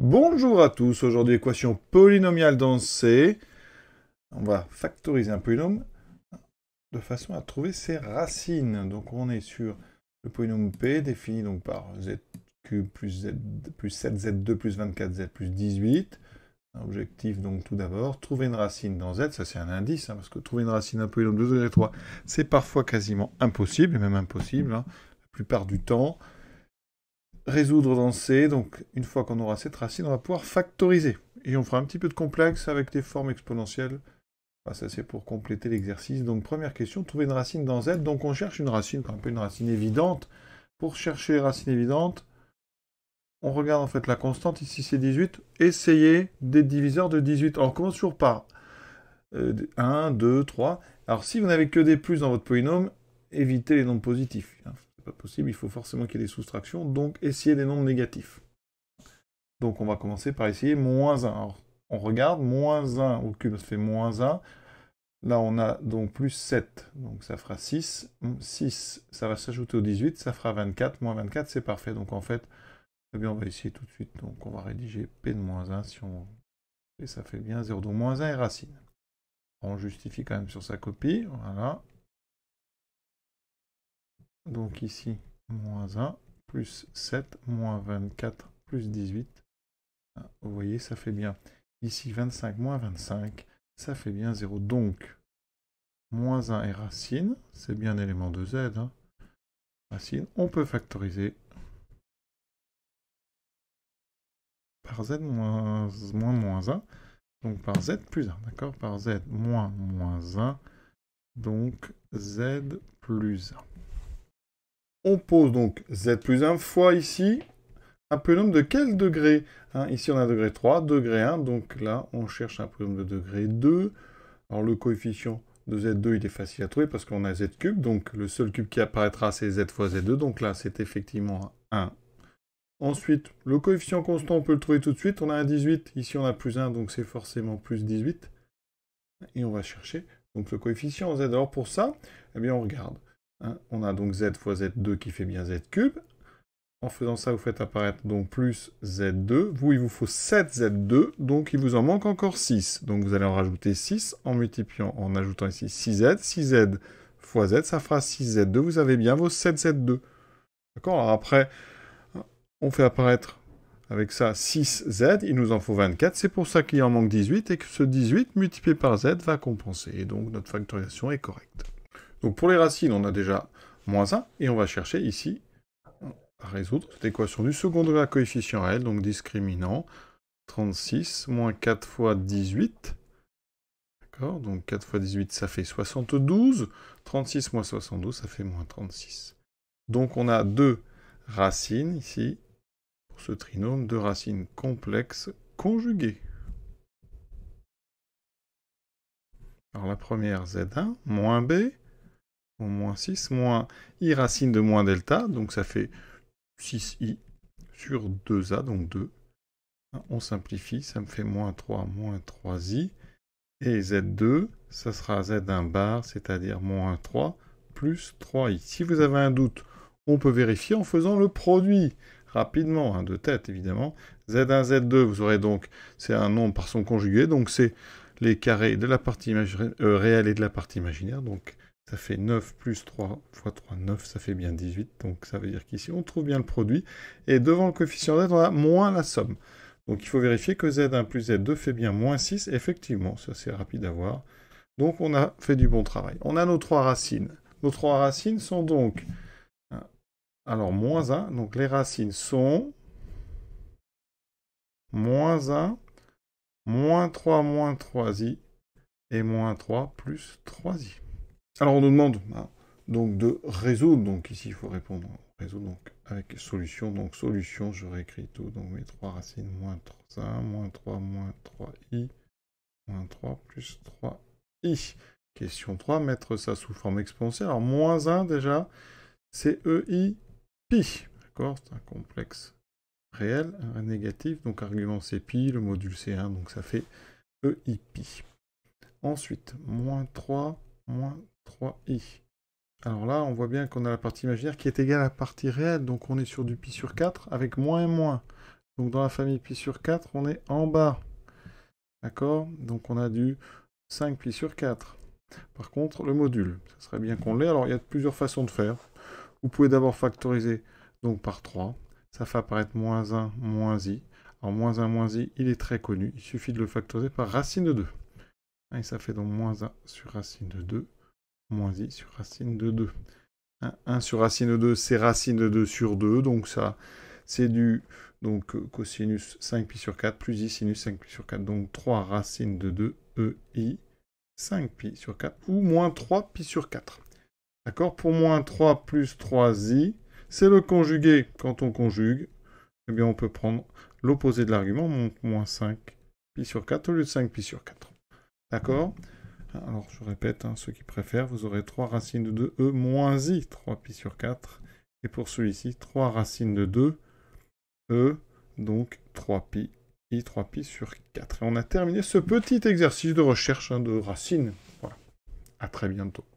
Bonjour à tous, aujourd'hui équation polynomiale dans C. On va factoriser un polynôme de façon à trouver ses racines. Donc on est sur le polynôme P défini donc par ZQ plus, Z, plus 7Z2 plus 24Z plus 18. Objectif donc tout d'abord, trouver une racine dans Z, ça c'est un indice, hein, parce que trouver une racine d'un polynôme de 2 degré 3, c'est parfois quasiment impossible, et même impossible hein, la plupart du temps résoudre dans C. Donc, une fois qu'on aura cette racine, on va pouvoir factoriser. Et on fera un petit peu de complexe avec des formes exponentielles. Ah, ça, c'est pour compléter l'exercice. Donc, première question, trouver une racine dans Z. Donc, on cherche une racine, qu'on peu une racine évidente. Pour chercher les racines évidentes, on regarde en fait la constante. Ici, c'est 18. Essayez des diviseurs de 18. Alors, on commence toujours par 1, 2, 3. Alors, si vous n'avez que des plus dans votre polynôme, évitez les nombres positifs. Hein possible, il faut forcément qu'il y ait des soustractions, donc essayer des nombres négatifs. Donc on va commencer par essayer moins 1. Alors, on regarde, moins 1 au cube, ça fait moins 1. Là, on a donc plus 7, donc ça fera 6. 6, ça va s'ajouter au 18, ça fera 24. Moins 24, c'est parfait. Donc en fait, eh bien, on va essayer tout de suite. Donc on va rédiger P de moins 1 si on... Et ça fait bien 0. Donc moins 1 et racine. On justifie quand même sur sa copie. Voilà. Donc ici, moins 1, plus 7, moins 24, plus 18. Ah, vous voyez, ça fait bien. Ici, 25 moins 25, ça fait bien 0. Donc, moins 1 est racine, c'est bien l'élément de z. Hein. Racine, on peut factoriser par z moins, moins 1. Donc par z plus 1, d'accord Par z moins moins 1. Donc z plus 1. On pose donc z plus 1 fois ici un polynôme de quel degré hein? Ici, on a degré 3, degré 1. Donc là, on cherche un polynôme de degré 2. Alors, le coefficient de z2, il est facile à trouver parce qu'on a z cube. Donc, le seul cube qui apparaîtra, c'est z fois z2. Donc là, c'est effectivement 1. Ensuite, le coefficient constant, on peut le trouver tout de suite. On a un 18. Ici, on a plus 1, donc c'est forcément plus 18. Et on va chercher donc, le coefficient z. Alors, pour ça, eh bien, on regarde. Hein, on a donc z fois z2 qui fait bien z cube. En faisant ça, vous faites apparaître donc plus z2. Vous, il vous faut 7z2, donc il vous en manque encore 6. Donc vous allez en rajouter 6 en multipliant, en ajoutant ici 6z. 6z fois z, ça fera 6z2. Vous avez bien vos 7z2. D'accord Alors après, on fait apparaître avec ça 6z, il nous en faut 24, c'est pour ça qu'il en manque 18, et que ce 18 multiplié par z va compenser, et donc notre factorisation est correcte. Donc pour les racines, on a déjà moins 1, et on va chercher ici à résoudre cette équation du second degré à coefficient réel, donc discriminant, 36 moins 4 fois 18, d'accord, donc 4 fois 18 ça fait 72, 36 moins 72 ça fait moins 36. Donc on a deux racines ici, pour ce trinôme, deux racines complexes conjuguées. Alors la première z1 moins b, moins 6, moins i racine de moins delta, donc ça fait 6i sur 2a, donc 2. Hein, on simplifie, ça me fait moins 3, moins 3i. Et z2, ça sera z1 bar, c'est-à-dire moins 3 plus 3i. Si vous avez un doute, on peut vérifier en faisant le produit rapidement, hein, de tête évidemment. Z1, Z2, vous aurez donc, c'est un nombre par son conjugué, donc c'est les carrés de la partie euh, réelle et de la partie imaginaire. Donc ça fait 9 plus 3 fois 3, 9, ça fait bien 18. Donc ça veut dire qu'ici, on trouve bien le produit. Et devant le coefficient z, on a moins la somme. Donc il faut vérifier que z1 plus z2 fait bien moins 6. Effectivement, ça c'est rapide à voir. Donc on a fait du bon travail. On a nos trois racines. Nos trois racines sont donc... Hein, alors moins 1, donc les racines sont... Moins 1, moins 3, moins 3i, et moins 3 plus 3i. Alors on nous demande hein, donc de résoudre, donc ici il faut répondre résoudre donc avec solution, donc solution, je réécris tout, donc mes 3 racines, moins 3, 1, moins 3, moins 3i, moins 3 plus 3i. Question 3, mettre ça sous forme exponentielle, alors moins 1 déjà, c'est EI pi, d'accord, c'est un complexe réel, un négatif, donc argument c'est pi, le module c'est 1, donc ça fait EI pi. Ensuite, moins 3, moins 3i. Alors là, on voit bien qu'on a la partie imaginaire qui est égale à la partie réelle, donc on est sur du pi sur 4 avec moins et moins. Donc dans la famille pi sur 4, on est en bas. D'accord Donc on a du 5 pi sur 4. Par contre, le module, ça serait bien qu'on l'ait. Alors il y a plusieurs façons de faire. Vous pouvez d'abord factoriser donc par 3. Ça fait apparaître moins 1, moins i. Alors moins 1, moins i, il est très connu. Il suffit de le factoriser par racine de 2. Et ça fait donc moins 1 sur racine de 2 moins i sur racine de 2. 1, sur racine de 2, c'est racine de 2 sur 2, donc ça, c'est du donc, euh, cosinus 5pi sur 4 plus i sinus 5pi sur 4, donc 3 racine de 2, e i 5pi sur 4, ou moins 3pi sur 4. D'accord Pour moins 3 plus 3i, c'est le conjugué. Quand on conjugue, eh bien on peut prendre l'opposé de l'argument, moins 5 pi sur 4 au lieu de 5 pi sur 4. D'accord alors je répète, hein, ceux qui préfèrent, vous aurez 3 racines de 2e moins i, 3pi sur 4. Et pour celui-ci, 3 racines de 2, e, donc 3pi, i 3pi sur 4. Et on a terminé ce petit exercice de recherche hein, de racines. Voilà. À très bientôt.